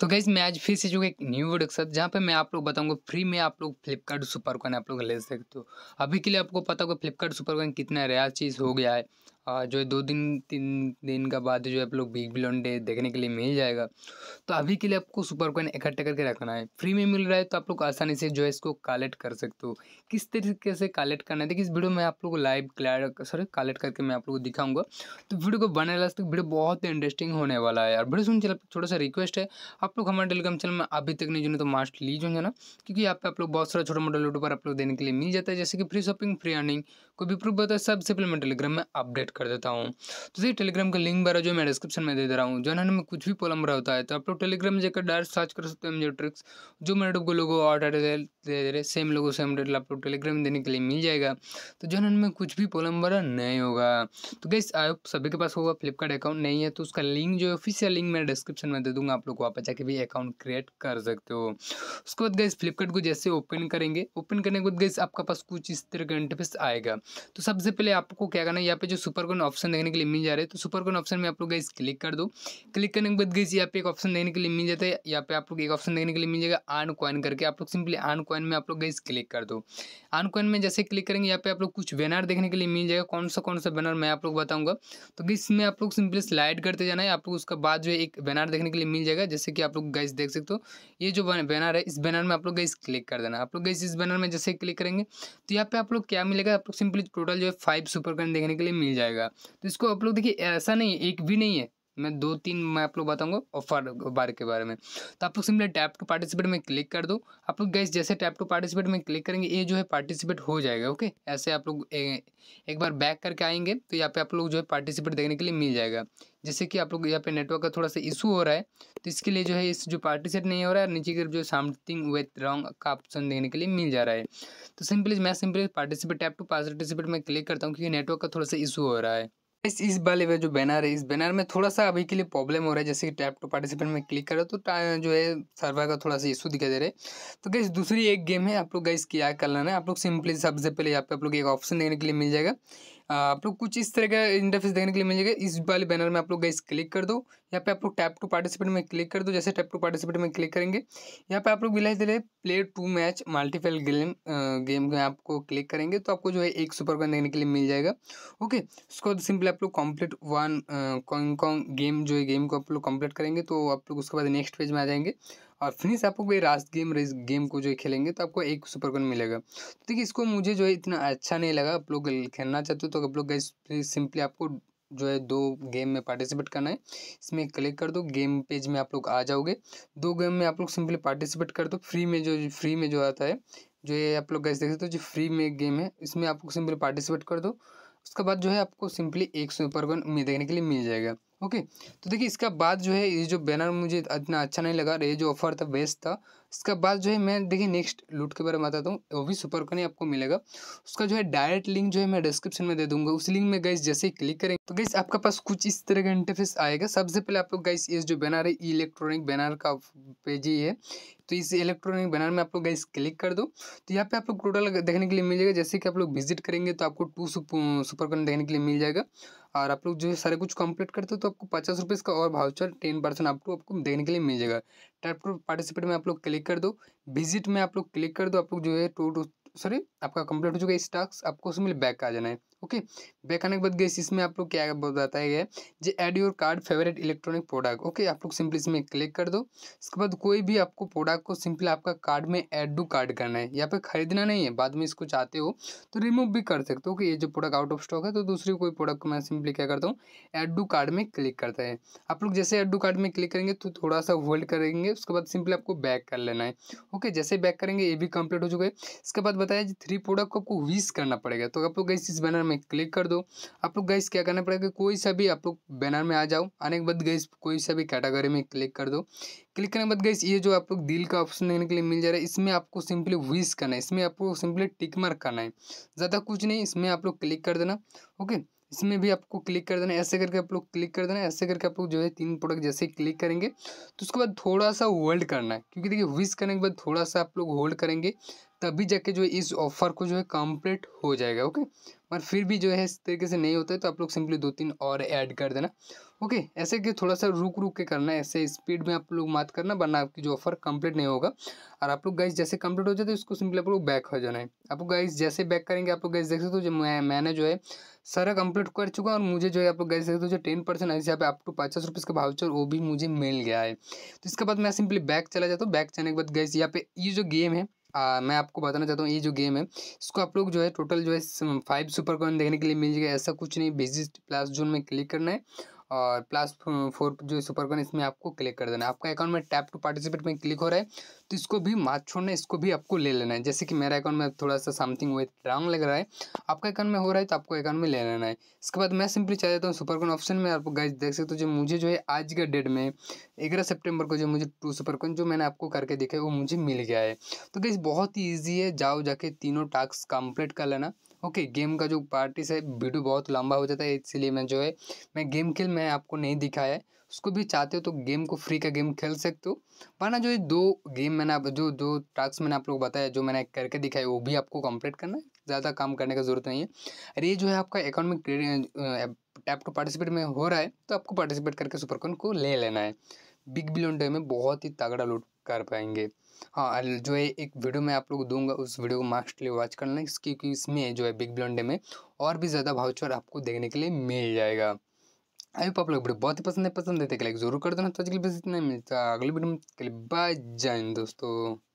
तो गैस मैं आज फिर से जो एक न्यू वीडियो के साथ जहाँ पे मैं आप लोग बताऊंगा फ्री में आप लोग फ्लिपकार्ट सुपर कॉइन आप लोग ले सकते हो अभी के लिए आपको पता होगा फ्लिपकार्ट सुपर कॉइन कितना रेयर चीज़ हो गया है जो है दो दिन तीन दिन का बाद जो है आप लोग बिग बिलोन डे देखने के लिए मिल जाएगा तो अभी के लिए आपको सुपर कॉइन इकट्ठा करके रखना है फ्री में मिल रहा है तो आप लोग आसानी से जो है इसको कलेक्ट कर सकते हो किस तरीके से कलेक्ट करना है देखिए इस वीडियो में आप लोग को लाइव क्लैड सॉरी कलेक्ट करके मैं आप लोग को दिखाऊंगा तो वीडियो को बनाने लास्ट तक वीडियो बहुत इंटरेस्टिंग होने वाला है और वीडियो सुन चल छोटा सा रिक्वेस्ट है आप लोग हमारे टेलीग्राम चैनल में अभी तक नहीं जुड़े तो मास्ट लीजिए ना क्योंकि यहाँ पे आप लोग बहुत सारा छोटा मोटा पर आप लोग देने के लिए मिल जाता है जैसे कि फ्री शॉपिंग फ्री अर्निंग कोई भी प्रूफ बताए सबसे पहले मैं टेलीग्राम में अपडेट कर देता हूँ तो सही टेलीग्राम का लिंक बारा जो मैं डिस्क्रिप्शन में दे दे रहा हूँ जो है कुछ भी प्रॉब्लम रहता है तो आप लोग टेलीग्राम में जाकर डायरेक्ट सर्च कर सकते हैं मुझे ट्रिक्स जो मेरे को लोगों और धीरे धीरे सेम लोगों से हम आपको टेलीग्राम देने के लिए मिल जाएगा तो जो उनमें कुछ भी प्रॉब्लम वगैरह नहीं होगा तो गैस आप सभी के पास होगा फ्लिपकार्ट अकाउंट नहीं है तो उसका लिंक जो ऑफिशियल लिंक मैं डिस्क्रिप्शन में दे दूंगा आप लोग वहाँ जाके भी अकाउंट क्रिएट कर सकते हो उसके बाद गैस फ्लिपकार्ट को जैसे ओपन करेंगे ओपन करने के बाद गैस आपके पास कुछ इस तरह का इंटरफेस आएगा तो सबसे पहले आपको क्या करना है यहाँ पे जो सुपर कॉन ऑप्शन देखने के लिए मिल जा रहे हैं तो सुपर कॉन ऑप्शन में आप लोग गैस क्लिक कर दो क्लिक करने के बाद गैस यहाँ पे एक ऑप्शन देखने के लिए मिल जाता है यहाँ पे आप लोग एक ऑप्शन देखने के लिए मिल जाएगा आन कॉइन करके आप लोग सिंपली आन क्वाइन कॉइन में आप लोग गई क्लिक कर दो आन कॉइन में जैसे क्लिक करेंगे यहाँ पे आप लोग कुछ बैनर देखने के लिए मिल जाएगा कौन सा कौन सा बैनर मैं आप लोग बताऊंगा तो गई में आप लोग सिंपली स्लाइड करते जाना है आप लोग उसका बाद जो है एक बैनर देखने के लिए मिल जाएगा जैसे कि आप लोग गैस देख सकते हो ये जो बैनर है इस बैनर में आप लोग गैस क्लिक कर देना आप लोग गैस इस बैनर में जैसे क्लिक करेंगे तो यहाँ पे आप लोग क्या मिलेगा आप लोग सिंपली टोटल जो है फाइव सुपर कॉइन देखने के लिए मिल जाएगा तो इसको आप लोग देखिए ऐसा नहीं एक भी नहीं है मैं दो तीन मैं आप लोग बताऊंगा ऑफर बार के बारे में तो आप लोग सिंपली टैप टू पार्टिसिपेट में क्लिक कर दो आप लोग गैस जैसे टैप टू पार्टिसिपेट में क्लिक करेंगे ये जो है पार्टिसिपेट हो जाएगा ओके ऐसे आप लोग एक बार बैक करके आएंगे तो यहाँ पे आप लोग जो है पार्टिसिपेट देखने के लिए मिल जाएगा जैसे कि आप लोग यहाँ पे नेटवर्क का थोड़ा सा इशू हो रहा है तो इसके लिए जो है इस जो पार्टिसिपेट नहीं हो रहा है नीचे की तरफ जो समथिंग विथ रॉन्ग का ऑप्शन देखने के लिए मिल जा रहा है तो सिंपली मैं simply participate tap to participate में क्लिक करता हूँ क्योंकि नेटवर्क का थोड़ा सा इशू हो रहा है इस इस वाले में जो बैनर है इस बैनर में थोड़ा सा अभी के लिए प्रॉब्लम हो रहा है जैसे कि टैप टू पार्टिसिपेंट में क्लिक करो तो जो है सर्वर का थोड़ा सा इशू दिखाई दे रहा है तो गैस दूसरी एक गेम है आप लोग गैस क्या करना है आप लोग सिंपली सबसे पहले यहाँ पे आप लोग एक ऑप्शन देने के लिए मिल जाएगा आप लोग कुछ इस तरह का इंटरफेस देखने के लिए मिल जाएगा इस वाले बैनर में आप लोग गैस क्लिक कर दो यहाँ पे आप लोग टैप टू पार्टिसिपेट में क्लिक कर दो जैसे टैप टू पार्टिसिपेट में क्लिक करेंगे यहाँ पे आप लोग विलास दे play to match multiple game game में आपको क्लिक करेंगे तो आपको जो है एक सुपर कॉइन देखने के लिए मिल जाएगा ओके उसके बाद सिंपली आप लोग कॉम्प्लीट वन कॉन्ग गेम जो है गेम को आप लोग कम्प्लीट करेंगे तो आप लोग उसके बाद नेक्स्ट पेज में आ जाएंगे और फिनिश आपको कोई रास्ट गेम रेस गेम को जो खेलेंगे तो आपको एक सुपर कॉइन मिलेगा तो देखिए इसको मुझे जो है इतना अच्छा नहीं लगा आप लोग खेलना चाहते हो तो आप लोग गए सिंपली आपको जो है दो गेम में पार्टिसिपेट करना है इसमें क्लिक कर दो गेम पेज में आप लोग आ जाओगे दो गेम में आप लोग सिंपली पार्टिसिपेट कर दो फ्री में जो फ्री में जो आता है जो ये आप लोग गैस देख सकते हो जो फ्री में गेम है इसमें आपको सिंपली पार्टिसिपेट कर दो उसके बाद जो है आपको सिंपली एक सुपर गन देखने के लिए मिल जाएगा ओके तो देखिए इसका बाद जो है ये जो बैनर मुझे इतना अच्छा नहीं लगा ये जो ऑफर था बेस्ट था इसका बाद जो है मैं देखिए नेक्स्ट लूट के बारे में बताता हूँ वो भी सुपर कनी आपको मिलेगा उसका जो है डायरेक्ट लिंक जो है मैं डिस्क्रिप्शन में दे दूंगा उस लिंक में गाइस जैसे ही क्लिक करेंगे तो गाइस आपके पास कुछ इस तरह का इंटरफेस आएगा सबसे पहले आप लोग गाइस ये जो बैनर है इलेक्ट्रॉनिक बैनर का पेज ही है तो इस इलेक्ट्रॉनिक बैनर में आप लोग गाइस क्लिक कर दो तो यहाँ पे आप लोग टोटल देखने के लिए मिल जाएगा जैसे कि आप लोग विजिट करेंगे तो आपको टू सुपर कॉइन देखने के लिए मिल जाएगा और आप लोग जो है सारे कुछ कंप्लीट करते हो तो आपको पचास रुपये इसका और भाउचर टेन परसेंट आपको आपको देखने के लिए मिल जाएगा टाइप टू पार्टिसिपेट में आप लोग क्लिक कर दो विजिट में आप लोग क्लिक कर दो आप लोग जो है टू टू सॉरी आपका कंप्लीट हो चुका है इस आपको उसमें बैक आ जाना है ओके बैक के बाद गैस इसमें आप लोग क्या बताया गया है जे add your cart favourite electronic product okay आप लोग सिंपली इसमें क्लिक कर दो इसके बाद कोई भी आपको प्रोडक्ट को सिंपली आपका कार्ड में एड टू कार्ड करना है यहाँ फिर खरीदना नहीं है बाद में इसको चाहते हो तो रिमूव भी कर सकते हो कि ये जो प्रोडक्ट आउट ऑफ स्टॉक है तो दूसरी कोई प्रोडक्ट को मैं सिंपली क्या करता हूँ एड टू कार्ड में क्लिक करता है आप लोग जैसे एड टू कार्ड में क्लिक करेंगे तो थोड़ा सा होल्ड करेंगे उसके बाद सिंपली आपको बैक कर लेना है ओके जैसे बैक करेंगे ये भी कंप्लीट हो चुका है इसके बाद बताया थ्री प्रोडक्ट को आपको विश करना पड़ेगा तो आप लोग इस बैनर में क्लिक कर दो आप लोग गैस क्या करना पड़ेगा कोई सा भी आप लोग बैनर में आ जाओ आने के बाद गैस कोई सा भी कैटेगरी में क्लिक कर दो क्लिक करने के बाद गैस ये जो आप लोग दिल का ऑप्शन देने के लिए मिल जा रहा है इसमें आपको सिंपली विश करना है इसमें आपको सिंपली टिक मार्क करना है ज़्यादा कुछ नहीं इसमें आप लोग क्लिक कर देना ओके इसमें भी आपको क्लिक कर देना ऐसे करके आप लोग क्लिक कर देना ऐसे करके आप लोग जो है तीन प्रोडक्ट जैसे क्लिक करेंगे तो उसके बाद थोड़ा सा होल्ड करना है क्योंकि देखिए विश करने के बाद थोड़ा सा आप लोग होल्ड करेंगे तभी जाके जो इस ऑफ़र को जो है कंप्लीट हो जाएगा ओके पर फिर भी जो है इस तरीके से नहीं होता है तो आप लोग सिंपली दो तीन और ऐड कर देना ओके ऐसे कि थोड़ा सा रुक रुक के करना है ऐसे स्पीड में आप लोग मात करना वरना आपकी जो ऑफर कंप्लीट नहीं होगा और आप लोग गाइस जैसे कंप्लीट हो जाए तो सिंपली आप लोग बैक हो जाना है आप लोग गाइस जैसे बैक करेंगे आप लोग गाइस देख सकते हो जो मैं मैंने जो है सारा कंप्लीट कर चुका और मुझे जो है आप लोग गाइस देख सकते हो जो टेन परसेंट ऐसे यहाँ टू पचास रुपीज़ का भाउचर वो भी मुझे मिल गया है तो इसके बाद मैं सिंपली बैक चला जाता हूँ बैक जाने के बाद गाइस यहाँ पे ये जो गेम है आ, मैं आपको बताना चाहता हूँ ये जो गेम है इसको आप लोग जो है टोटल जो है फाइव सुपर कॉइन देखने के लिए मिल जाएगा ऐसा कुछ नहीं बिजनेस प्लस जोन में क्लिक करना है और प्लस फोर जो सुपरकॉन इसमें आपको क्लिक कर देना है आपका अकाउंट में टैप टू पार्टिसिपेट में क्लिक हो रहा है तो इसको भी मात छोड़ना है इसको भी आपको ले लेना है जैसे कि मेरा अकाउंट में थोड़ा सा समथिंग वे रॉन्ग लग रहा है आपका अकाउंट में हो रहा है तो आपको अकाउंट में ले लेना है इसके बाद मैं सिंपली चाह देता हूँ सुपरकॉन ऑप्शन में आप गाइज देख सकते हो जो मुझे जो है आज के डेट में ग्यारह सेप्टेम्बर को जो मुझे टू सुपरकॉन जो मैंने आपको करके देखा है वो मुझे मिल गया है तो गाइज बहुत ही ईजी है जाओ जाके तीनों टास्क कंप्लीट कर लेना ओके गेम का जो पार्टिस है वीडियो बहुत लंबा हो जाता है इसीलिए मैं जो है मैं गेम खेल मैं आपको नहीं दिखाया है उसको भी चाहते हो तो गेम को फ्री का गेम खेल सकते हो वरना जो ये दो गेम मैंने आप जो जो टास्क मैंने आप लोग बताया जो मैंने करके दिखाया वो भी आपको कंप्लीट करना है ज़्यादा काम करने का ज़रूरत नहीं है अरे ये जो है आपका अकाउंट में टैप टू पार्टिसिपेट में हो रहा है तो आपको पार्टिसिपेट करके सुपरकॉन को ले लेना है बिग बिलियन डे में बहुत ही तगड़ा लूट कर पाएंगे हाँ जो है एक वीडियो मैं आप लोग दूंगा उस वीडियो को मास्टली वॉच करना क्योंकि इसमें जो है बिग ब्लॉन्डे में और भी ज़्यादा भाउचर आपको देखने के लिए मिल जाएगा आई आप लोग वीडियो बहुत ही पसंद है पसंद है तो लाइक जरूर कर देना तो आज के लिए बस इतना मिलता अगले वीडियो में बाय जय दोस्तों